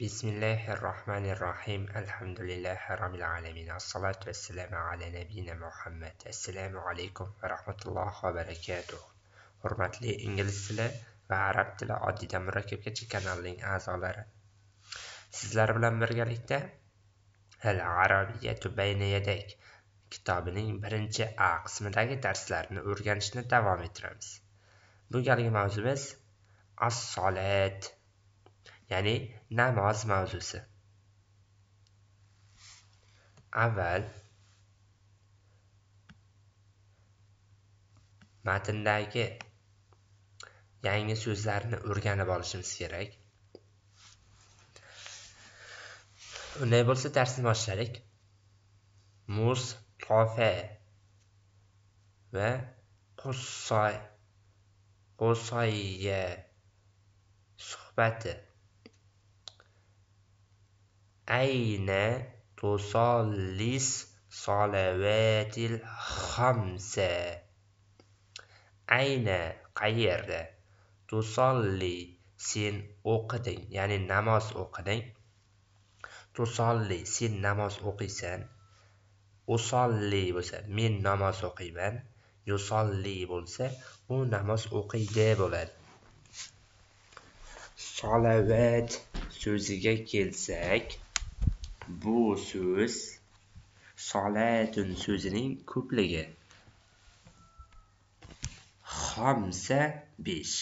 bismillahi rohmanir rahim. alhamdulillahi rabbil alamin assalotu vassalamu ala nabiyina muhammad Assalamu alaykum va rahmatullohi va barakatuh hurmatli ingliz tili va arab tili oddiydan murakkabgacha kanalning a'zolari sizlar bilan birgalikda al arabiyatu bayna yadayk kitobining 1 a qismidagi darslarni o'rganishni davom ettiramiz bu galgi mavzumiz as solat ya'ni namoz mavzusi avval matndagi yangi so'zlarni o'rganib olishimiz kerak unday bo'lsa darsni boshlaylik mus tofe va qussoy qussoyya suhbati ayna tusallis salavatil الخمس ayna qayerda tusolli sen o'qiding ya'ni namoz o'qiding tusolli sen namoz o'qiysan usolli bo'lsa men namoz o'qiyman yusolli bo'lsa u namoz o'qiydi bo'ladi salovat so'ziga kelsak bu so'z solatun so'zining ko'pligi xomsa besh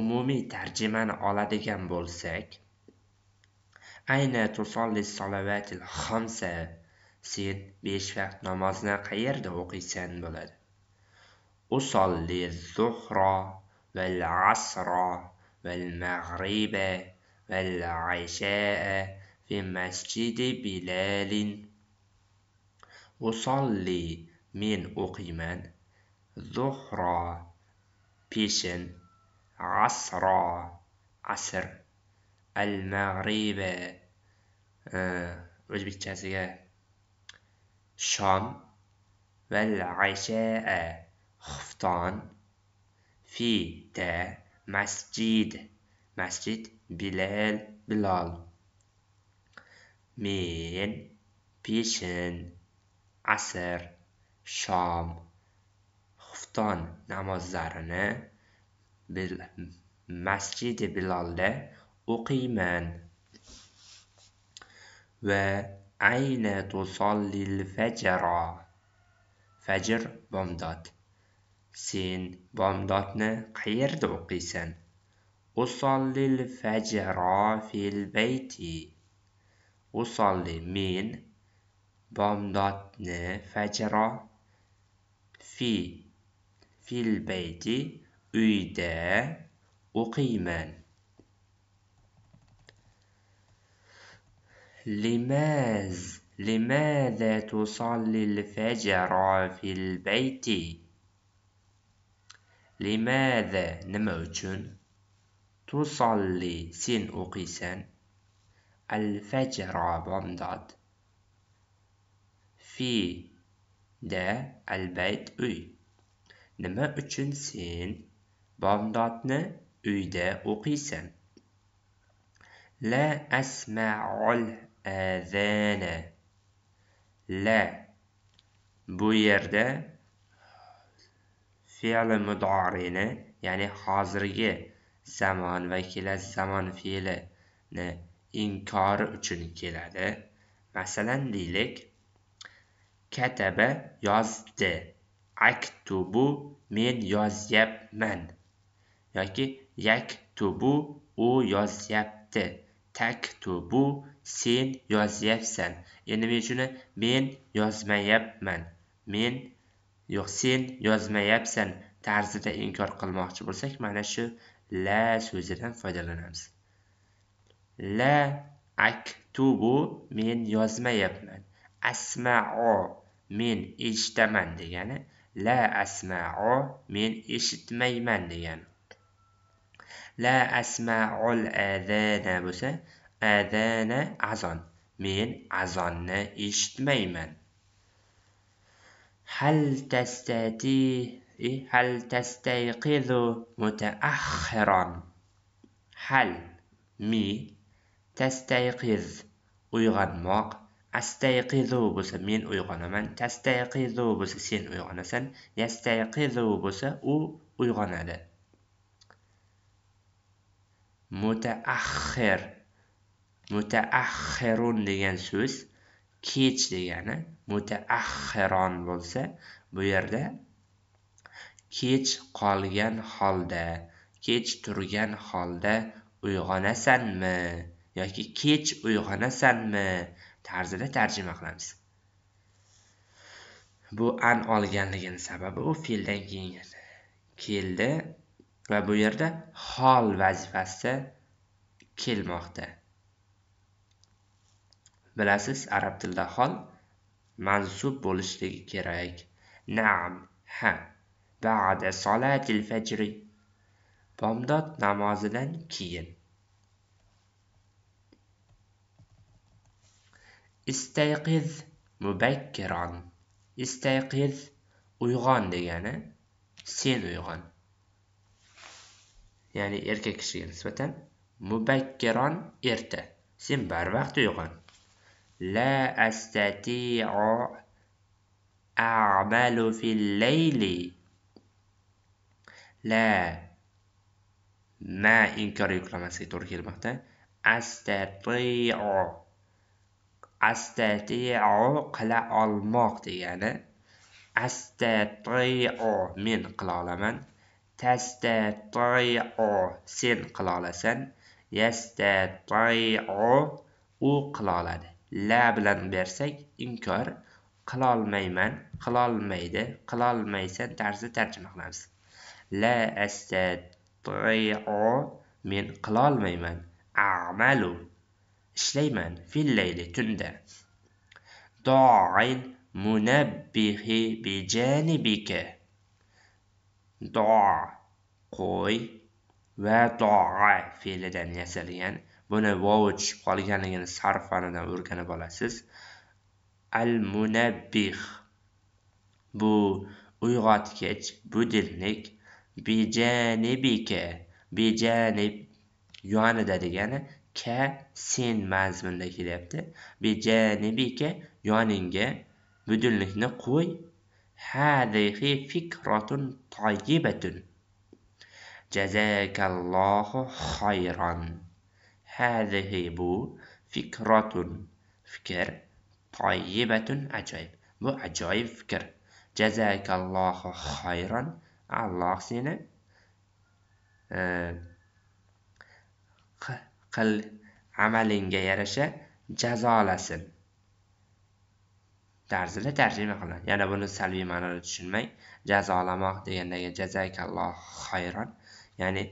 umumiy tarjimani oladigan bo'lsak ayna tusolli salovatil xomsa sen besh vaqt namozni qayerda o'qiysan bo'ladi usolli zuhro val asro val mag'riba val ayshaa في مسجد بلال أصلي من أقيمان ظهرا بيشن عصرا عصر المغرب آه، أوزبكچasiga شام والعشاء خفطان في تا مسجد مسجد بلال بلال men peshin asr shom xufton namozlarini masjidi bilolda o'qiyman va ayna tusollil fajra fajr bomdod sen bomdodni qayerda o'qiysan usollil fajra fil bayti وصلي من بمضة فجرة في في البيت أيدا أقيما لماذا لماذا تصلي الفجر في البيت لماذا نموت تصلي سين أقيسا الفجر bomdod fi da albayt uy nima uchun sen bomdodni uyda o'qiysan la asmaul azana la bu yerda fe'li mudorini ya'ni hozirgi zamon va kelasi zamon fe'lini inkori uchun keladi masalan deylik kataba yozdi aktubu men yozyapman yoki yaktubu u yozyapti taktubu sen yozyapsan endi men shuni men yozmayapman men yo'q sen yozmayapsan tarzida inkor qilmoqchi bo'lsak mana shu la so'zidan foydalanamiz لا أكتب من يزمة يبمن أسمع من إجتمن ديان لا أسمع من إجتميمن ديان لا أسمع الأذان بس أذان أزان من أزان إجتميمن هل تستطيع هل تستيقظ متأخرا هل مي tastayqiz uyg'onmoq astayqizu bo'lsa men uyg'onaman tastayqizu bo'lsa sen uyg'onasan yastayqizu bo'lsa u uyg'onadi mutaaxir mutaaxirun degan so'z kech degani mutaaxiron bo'lsa bu yerda kech qolgan holda kech turgan holda uyg'onasanmi yoki kech uyg'onasanmi tarzida tarjima qilamiz bu an olganligini sababi u fe'ldan keyin keldi va bu yerda hol vazifasi kelmoqda bilasiz arab tilida hol mansub bo'lishligi kerak naam ha ba'da solatil fajri bomdod namozidan keyin استيقظ مبكرا استيقظ uyg'on degani sen uyg'on ya'ni erkak kishiga nisbatan mubakkiron erta sen barvaqt uyg'on la astatiu a'malu fil layli la ma inkor yuklamaslik to'g'ri kelmoqda astatiu astatiu qila olmoq degani astatiu men qila olaman tastatiu sen qila olasan yastatiu u qila oladi la bilan bersak inkor qilolmayman qilolmaydi qilolmaysan tarzida tarjima qilamiz la astatiu men qilolmayman amalu ishlayman layli tunda doil munabbihi bijanibika do qo'y va doa fe'lidan yasalgan buni vovi tushib qolganligini sarf fanidan o'rganib olasiz al munabbih bu uyg'otgich bu dilnik bijanibika bijanib yonida degani ka sen mazmunda kelyapti bejanibika yoningga budillikni qo'y hadihi fikratun toyibatun jazakallohu xayron hadihi bu fikratun fikr toyibatun ajoyib bu ajoyib fikr jazakallohu xayron alloh seni qil amalingga yarasha jazolasin tarzida tarjima qilinadi yana buni salbiy ma'noda tushunmang jazolamoq degandagi jazakalloh hayron ya'ni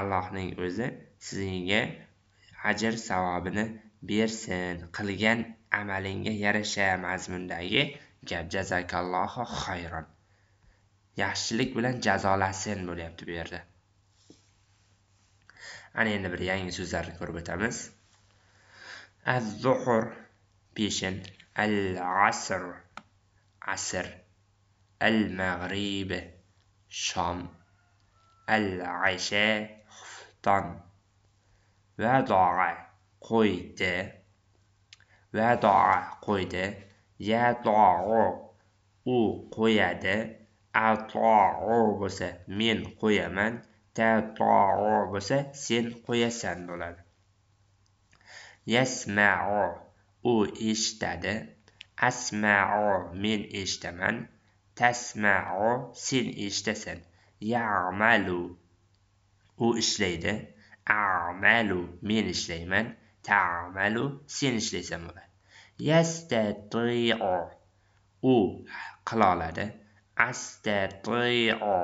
allohning o'zi sizga ajr savobini bersin qilgan amalingga yarasha mazmundagi gap jazakallohu hayron yaxshilik bilan jazolasin bo'lyapti bu yerda ana endi bir yangi so'zlarni ko'rib o'tamiz az zuhur peshin al asr asr al mag'rib shom al asha xufton vadoa qo'ydi vadoa qo'ydi yadou u qo'yadi atoo bo'lsa men qo'yaman tatoo bo'lsa sen qo'yasan bo'ladi yasmao u eshitadi asmao men eshitaman tasmao sen eshitasan yamalu u ishlaydi amalu men ishlayman tamalu sen ishlaysan bo'ladi yastatio u qila oladi astatio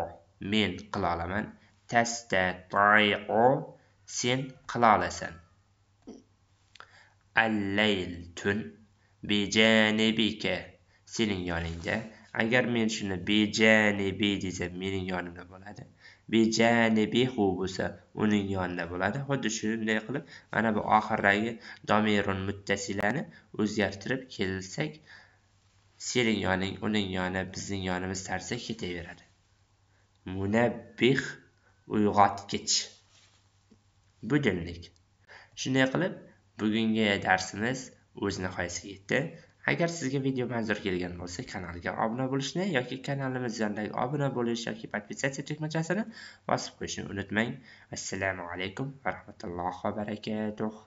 men qila olaman tastati'u sen qilolasan allayl tun bijanibika sening yoningda agar men shuni bejanibi desam mening yonimda bo'ladi hu bo'lsa uning yonida bo'ladi xuddi shunday qilib mana bu oxiridagi domirun muttasilani o'zgartirib kelsak sening yoning uning yoni bizning yonimiz tarsa ketaveradi munabbih uyg'otgich budilnik shunday qilib bugungi darsimiz o'z nihoyasiga yetdi agar sizga video manzur kelgan bo'lsa kanalga obuna bo'lishni yoki kanalimizdagi obuna bo'lish yoki подписаться tugmachasini bosib qo'yishni unutmang assalomu alaykum va rahmatullohi va barakatuh